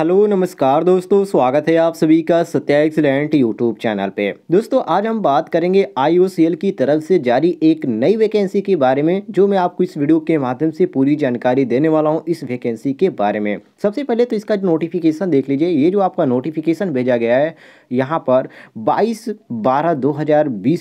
hello नमस्कार दोस्तों स्वागत है आप सभी का सत्या एक्सलेंट यूट्यूब चैनल पे दोस्तों आज हम बात करेंगे आई की तरफ से जारी एक नई वैकेंसी के बारे में जो मैं आपको इस वीडियो के माध्यम से पूरी जानकारी देने वाला हूं इस वैकेंसी के बारे में सबसे पहले तो इसका नोटिफिकेशन देख लीजिए ये जो आपका नोटिफिकेशन भेजा गया है यहाँ पर बाईस बारह दो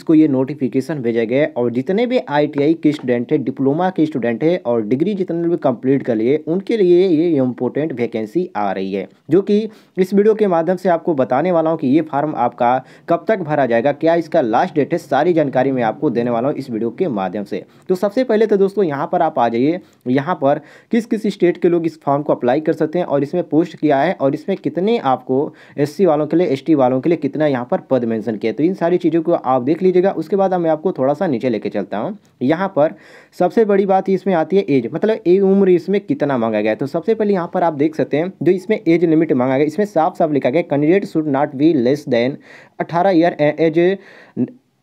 को ये नोटिफिकेशन भेजा गया है और जितने भी आई के स्टूडेंट है डिप्लोमा के स्टूडेंट है और डिग्री जितने भी कम्प्लीट कर लिए उनके लिए ये इम्पोर्टेंट वैकेंसी आ रही है जो कि इस वीडियो के माध्यम से आपको बताने वाला हूँ कि ये फार्म आपका कब तक भरा जाएगा क्या इसका लास्ट डेट है सारी जानकारी मैं आपको देने वाला हूँ इस वीडियो के माध्यम से तो सबसे पहले तो दोस्तों यहाँ पर आप आ जाइए यहाँ पर किस किस स्टेट के लोग इस फॉर्म को अप्लाई कर सकते हैं और इसमें पोस्ट किया है और इसमें कितने आपको एस वालों के लिए एस वालों के लिए कितना यहाँ पर पद मैंसन किया तो इन सारी चीज़ों को आप देख लीजिएगा उसके बाद मैं आपको थोड़ा सा नीचे लेके चलता हूँ यहाँ पर सबसे बड़ी बात इसमें आती है एज मतलब ए उम्र इसमें कितना मांगा गया है तो सबसे पहले यहाँ पर आप देख सकते हैं जो इसमें एज एज लिमिट मांगा गया इसमें साफ साफ लिखा गया candidate should not be less than अठारह year age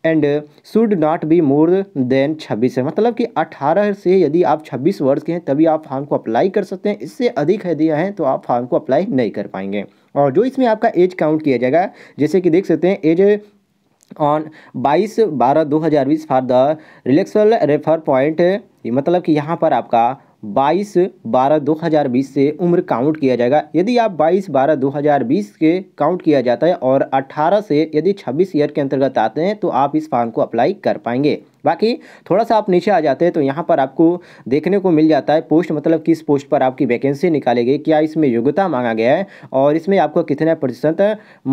and should not be more than छब्बीस है मतलब कि अठारह से यदि आप छब्बीस वर्ष के हैं तभी आप फॉर्म को अप्लाई कर सकते हैं इससे अधिक यदि हैं तो आप फॉर्म को अप्लाई नहीं कर पाएंगे और जो इसमें आपका एज काउंट किया जाएगा जैसे कि देख सकते हैं एज ऑन बाईस बारह दो हज़ार बीस for the relaxation refer point मतलब कि यहाँ पर आपका बाईस बारह दो हज़ार बीस से उम्र काउंट किया जाएगा यदि आप बाईस बारह दो हज़ार बीस के काउंट किया जाता है और अट्ठारह से यदि छब्बीस ईयर के अंतर्गत आते हैं तो आप इस फार्म को अप्लाई कर पाएंगे बाकी थोड़ा सा आप नीचे आ जाते हैं तो यहाँ पर आपको देखने को मिल जाता है पोस्ट मतलब किस पोस्ट पर आपकी वैकेंसी निकाली गई क्या इसमें योग्यता मांगा गया है और इसमें आपको कितने प्रतिशत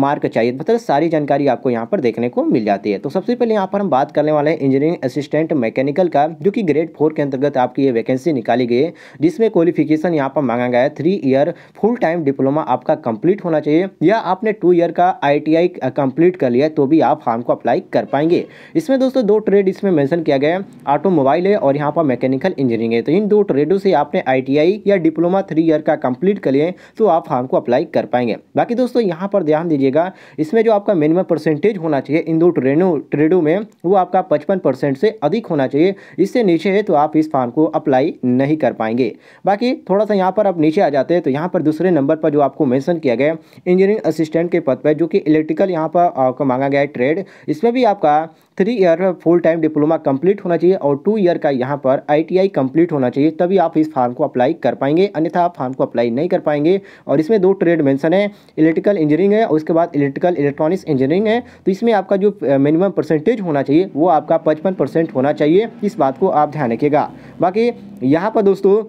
मार्क चाहिए मतलब सारी जानकारी आपको यहाँ पर देखने को मिल जाती है तो सबसे पहले यहाँ पर हम बात करने वाले हैं इंजीनियरिंग असिस्टेंट मैकेनिकल का जो कि ग्रेड फोर के अंतर्गत आपकी ये वैकेंसी निकाली गई है जिसमें क्वालिफिकेशन यहाँ पर मांगा गया है three year full time diploma आपका कंप्लीट होना चाहिए या आपने टू ईयर का आई कंप्लीट कर लिया तो भी आप फार्म को अप्लाई कर पाएंगे इसमें दोस्तों दो ट्रेड इसमें मेंशन किया गया है ऑटोमोबाइल है और यहाँ पर मैकेनिकल इंजीनियरिंग है तो इन दो ट्रेडों से आपने आई या डिप्लोमा थ्री ईयर का कंप्लीट कर लिए तो आप फार्म को अप्लाई कर पाएंगे बाकी दोस्तों यहाँ पर ध्यान दीजिएगा इसमें जो आपका मिनिमम परसेंटेज होना चाहिए इन दो ट्रेनों ट्रेडों में वो आपका पचपन परसेंट से अधिक होना चाहिए इससे नीचे है तो आप इस फार्म को अप्लाई नहीं कर पाएंगे बाकी थोड़ा सा यहाँ पर आप नीचे आ जाते हैं तो यहाँ पर दूसरे नंबर पर जो आपको मैंशन किया गया इंजीनियरिंग असिस्टेंट के पद पर जो कि इलेक्ट्रिकल यहाँ पर आपको मांगा गया है ट्रेड इसमें भी आपका थ्री ईयर में फुल टाइम डिप्लोमा कंप्लीट होना चाहिए और टू ईयर का यहाँ पर आईटीआई कंप्लीट होना चाहिए तभी आप इस फार्म को अप्लाई कर पाएंगे अन्यथा आप फार्म को अप्लाई नहीं कर पाएंगे और इसमें दो ट्रेड मेंशन है इलेक्ट्रिकल इंजीनियरिंग है और उसके बाद इलेक्ट्रिकल इलेक्ट्रॉनिक्स इंजीनियरिंग है तो इसमें आपका जो मिनिमम परसेंटेज होना चाहिए वो आपका पचपन होना चाहिए इस बात को आप ध्यान रखिएगा बाकी यहाँ पर दोस्तों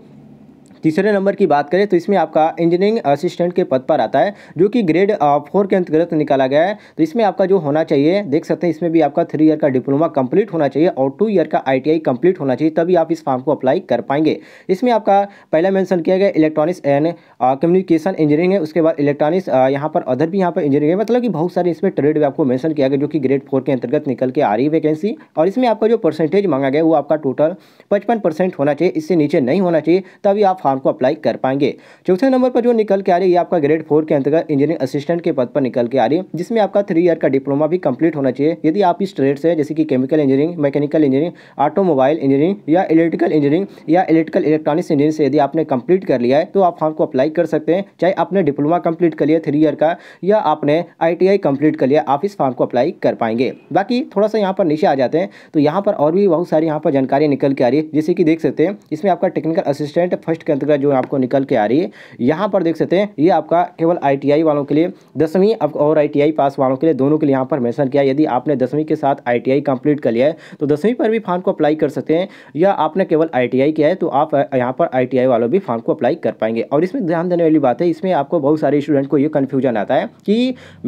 तीसरे नंबर की बात करें तो इसमें आपका इंजीनियरिंग असिस्टेंट के पद पर आता है जो कि ग्रेड फोर के अंतर्गत निकाला गया है तो इसमें आपका जो होना चाहिए देख सकते हैं इसमें भी आपका थ्री ईयर का डिप्लोमा कंप्लीट होना चाहिए और टू ईयर का आई कंप्लीट होना चाहिए तभी आप इस फॉर्म को अप्लाई कर पाएंगे इसमें आपका पहला मैंसन किया गया इलेक्ट्रॉनिक्स एंड कम्युनिकेशन इंजीनियरिंग है उसके बाद इलेक्ट्रॉनिक्स यहाँ पर अदर भी यहाँ पर इंजीनियरिंग है मतलब कि बहुत सारे इसमें ट्रेड भी आपको मैंसन किया गया जो कि ग्रेड फोर के अंतर्गत निकल के आ रही है वैकेंसी और इसमें आपका जो परसेंटेज मांगा गया वो आपका टोटल पचपन होना चाहिए इससे नीचे नहीं होना चाहिए तभी आप फार्म काम को अप्लाई कर पाएंगे चौथे नंबर पर जो निकल के आ रही है आपका ग्रेड फोर के अंतर्गत इंजीनियरिंग असिस्टेंट के पद पर निकल के आ रही है जिसमें आपका थ्री ईयर का डिप्लोमा भी कंप्लीट होना चाहिए यदि आप इस ट्रेड से जैसे कि chemical engineering mechanical engineering automobile engineering या इलेक्ट्रिकल इंजीनियरिंग या इलेक्ट्रिकल इलेक्ट्रॉनिक्स इंजीनियरिंग से यदि आपने कंप्लीट कर लिया है तो आप फॉर्म को अप्लाई कर सकते हैं चाहे आपने डिप्लोमा कंप्लीट कर लिया थ्री ईयर का या आपने आई कंप्लीट कर लिया आप इस फॉर्म को अप्लाई कर पाएंगे बाकी थोड़ा सा यहाँ पर नीचे आ जाते हैं तो यहाँ पर और भी बहुत सारी यहाँ पर जानकारी निकल के आ रही है जैसे कि देख सकते हैं इसमें आपका टेक्निकल असिस्टेंट फर्स्ट के अंतर्गत जो आपको निकल के आ रही है यहाँ पर देख सकते हैं ये आपका केवल आई वालों के लिए दसवीं और आई पास वालों के लिए दोनों के लिए यहाँ पर मैंसन किया यदि आपने दसवीं के साथ आई कंप्लीट कर लिया है तो दसवीं पर भी फॉर्म को अप्लाई कर सकते हैं या आपने केवल आई किया है तो आप यहाँ पर आई वालों भी फॉर्म को अप्लाई कर पाएंगे और इसमें ध्यान देने वाली बात है इसमें आपको बहुत सारे स्टूडेंट को ये कन्फ्यूजन आता है कि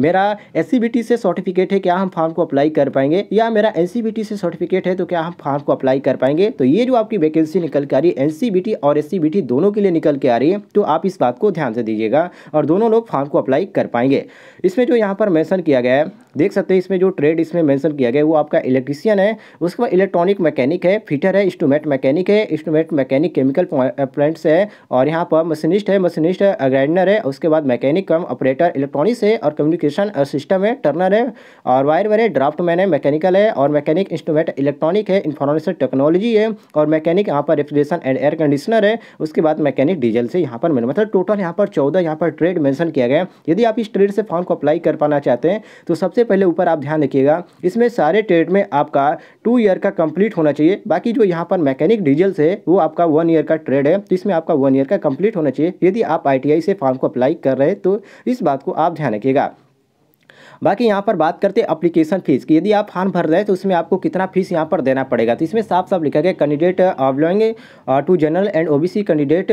मेरा एस से सर्टिफिकेट है क्या हम फॉर्म को अप्लाई कर पाएंगे या मेरा एन से सर्टिफिकेट है तो क्या हम फॉर्म को अप्लाई कर पाएंगे तो ये जो आपकी वैकेंसी निकल के आ रही है एन और एस दोनों दोनों के लिए निकल के आ रही है तो आप इस बात को ध्यान से दीजिएगा और दोनों लोग फॉर्म को अप्लाई कर पाएंगे इसमें जो यहाँ पर मैंसन किया गया है देख सकते हैं इसमें जो ट्रेड इसमें मैंसन किया गया है वो आपका इलेक्ट्रीसियन है उसके बाद इलेक्ट्रॉनिक मैकेनिक है फिटर है इंस्ट्रूमेंट मैकेनिक है इंस्ट्रूमेंट मैकेनिक केमिकल प्लांट्स है और यहाँ पर मशीनिस्ट है मशीनिस्ट ग्राइंडर है उसके बाद मैकेनिक कम ऑपरेटर इलेक्ट्रॉनिक्स है और कम्युनिकेशन सिस्टम है टर्नर है और वायर वायर है ड्राफ्ट मैन है मैकेनिकल है और मैकेनिक इंस्ट्रूमेंट इलेक्ट्रॉनिक है इंफॉर्मेशन टेक्नोलॉजी है और मैकेनिक यहाँ पर रेफ्रिजरेशन एंड एयर कंडीशनर है उसके बाद मैकेनिक डीजल से यहाँ पर मिनिमम मतलब टोटल यहाँ पर चौदह यहाँ पर ट्रेड मैंशन किया गया है यदि आप इस ट्रेड से फॉर्म को अप्लाई कर पाना चाहते हैं तो सबसे पहले ऊपर आप ध्यान रखिएगा इसमें सारे ट्रेड में आपका टू ईयर का कंप्लीट होना चाहिए बाकी जो यहाँ पर मैकेनिक डीजल से वो आपका वन ईयर का ट्रेड है तो इसमें आपका वन ईयर का कंप्लीट होना चाहिए यदि आप आई से फॉर्म को अप्लाई कर रहे हैं तो इस बात को आप ध्यान रखिएगा बाकी यहाँ पर बात करते हैं अप्लीकेशन फ़ीस की यदि आप फॉर्म भर रहे हैं तो उसमें आपको कितना फीस यहाँ पर देना पड़ेगा तो इसमें साफ साफ लिखा गया candidate belonging to general and OBC candidate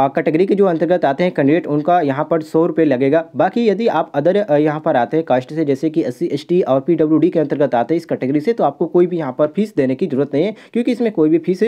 category के जो अंतर्गत आते हैं कैंडिडेट उनका यहाँ पर सौ रुपये लगेगा बाकी यदि आप अदर यहाँ पर आते हैं कास्ट से जैसे कि एस सी और पी के अंतर्गत आते हैं इस कैटेगरी से तो आपको कोई भी यहाँ पर फीस देने की जरूरत नहीं है क्योंकि इसमें कोई भी फीस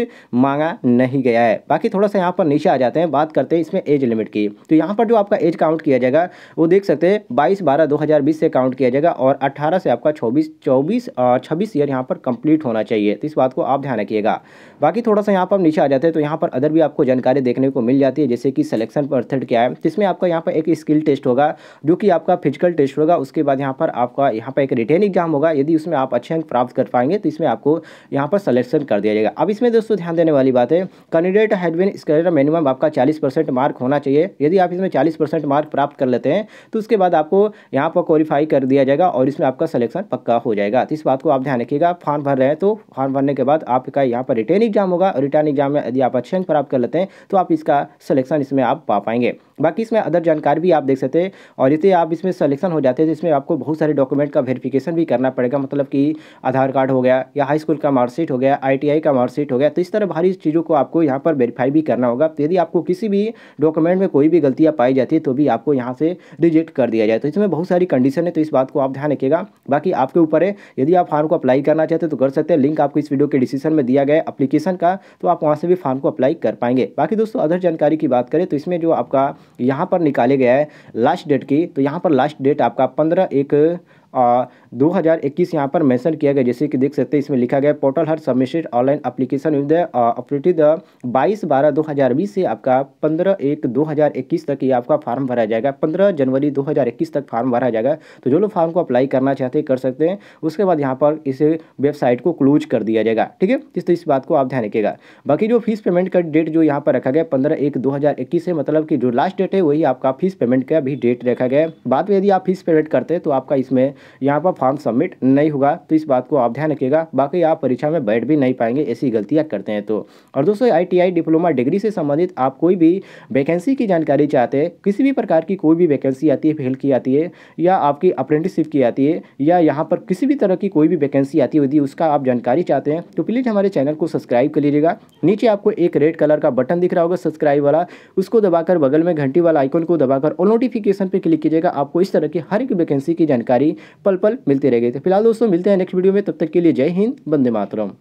मांगा नहीं गया है बाकी थोड़ा सा यहाँ पर नीचे आ जाते हैं बात करते हैं इसमें एज लिमिट की तो यहाँ पर जो आपका एज काउंट किया जाएगा वो देख सकते हैं बाईस बारह दो से काउंट किया जाएगा और 18 से आपका 24 24 छब्बीस ईयर यहाँ पर कंप्लीट होना चाहिए तो इस बात को आप ध्यान रखिएगा बाकी थोड़ा सा यहाँ पर नीचे आ जाते हैं तो यहाँ पर अदर भी आपको जानकारी देखने को मिल जाती है जैसे कि सिलेक्शन परसेंट क्या है जिसमें आपका यहाँ पर एक स्किल टेस्ट होगा जो कि आपका फिजिकल टेस्ट होगा उसके बाद यहाँ पर आपका यहाँ पर एक रिटर्न एग्जाम होगा यदि उसमें आप अच्छे अंक प्राप्त कर पाएंगे तो इसमें आपको यहाँ पर सलेक्शन कर दिया जाएगा अब इसमें दोस्तों ध्यान देने वाली बात है candidate had been score minimum आपका चालीस मार्क होना चाहिए यदि आप इसमें चालीस मार्क प्राप्त कर लेते हैं तो उसके बाद आपको यहाँ पर क्वालिफाई वेरीफाई कर दिया जाएगा और इसमें आपका सिलेक्शन पक्का हो जाएगा तो इस बात को आप ध्यान रखिएगा फॉर्म भर रहे हैं तो फॉर्म भरने के बाद आपका यहाँ पर रिटर्न एग्जाम होगा और रिटर्न एग्जाम में यदि आप अच्छे अंक प्राप्त कर लेते हैं तो आप इसका सिलेक्शन इसमें आप पा पाएंगे बाकी इसमें अदर जानकारी भी आप देख सकते हैं और यदि आप इसमें सलेक्शन हो जाते हैं तो इसमें आपको बहुत सारे डॉक्यूमेंट का वेरीफिकेशन भी करना पड़ेगा मतलब कि आधार कार्ड हो गया या हाई स्कूल का मार्कशीट हो गया आई का मार्कशीट हो गया तो इस तरह भारी चीज़ों को आपको यहाँ पर वेरीफाई भी करना होगा तो यदि आपको किसी भी डॉक्यूमेंट में कोई भी गलतियाँ पाई जाती है तो भी आपको यहाँ से रिजेक्ट कर दिया जाए तो इसमें बहुत सारी कंडीशन है तो इस बात को आप ध्यान रखिएगा बाकी आपके ऊपर है यदि आप फार्म को अप्लाई करना चाहते हैं तो कर सकते हैं लिंक आपको इस वीडियो के डिस्क्रिप्शन में दिया गया अपलीकेशन का तो आप वहाँ से भी फार्म को अप्लाई कर पाएंगे बाकी दोस्तों अदर जानकारी की बात करें तो इसमें जो आपका यहाँ पर निकाले गया है लास्ट डेट की तो यहाँ पर लास्ट डेट आपका पंद्रह एक 2021 यहाँ पर मेंशन किया गया जैसे कि देख सकते हैं इसमें लिखा गया पोर्टल हर submitted online application with updated बाईस बारह दो हज़ार बीस से आपका पंद्रह एक दो हज़ार इक्कीस तक ये आपका फार्म भरा जाएगा पंद्रह जनवरी दो हज़ार इक्कीस तक फार्म भरा जाएगा तो जो लोग फार्म को अप्लाई करना चाहते हैं कर सकते हैं उसके बाद यहाँ पर इस वेबसाइट को क्लोज कर दिया जाएगा ठीक है इस तो इस बात को आप ध्यान रखिएगा बाकी जो फीस पेमेंट का डेट जो यहाँ पर रखा गया पंद्रह एक दो हज़ार इक्कीस है मतलब कि जो लास्ट डेट है वही आपका फीस पेमेंट का भी डेट रखा गया बाद में यदि आप फीस पेमेंट करते हैं तो आपका इसमें यहाँ पर फॉर्म सबमिट नहीं होगा तो इस बात को आप ध्यान रखिएगा बाकी आप परीक्षा में बैठ भी नहीं पाएंगे ऐसी गलतियाँ करते हैं तो और दोस्तों आई डिप्लोमा डिग्री से संबंधित आप कोई भी वैकेंसी की जानकारी चाहते हैं किसी भी प्रकार की कोई भी वैकेंसी आती है फेल की आती है या आपकी अप्रेंटिसशिप की आती है या यहाँ पर किसी भी तरह की कोई भी वैकेंसी आती होती है उसका आप जानकारी चाहते हैं तो प्लीज़ हमारे चैनल को सब्सक्राइब कर लीजिएगा नीचे आपको एक रेड कलर का बटन दिख रहा होगा सब्सक्राइब वाला उसको दबाकर बगल में घंटी वाला आइकन को दबाकर और नोटिफिकेशन पर क्लिक कीजिएगा आपको इस तरह की हर एक वैकेंसी की जानकारी पल पल मिलते रह गए थे फिलहाल दोस्तों मिलते हैं नेक्स्ट वीडियो में तब तक के लिए जय हिंद बंदे मातरम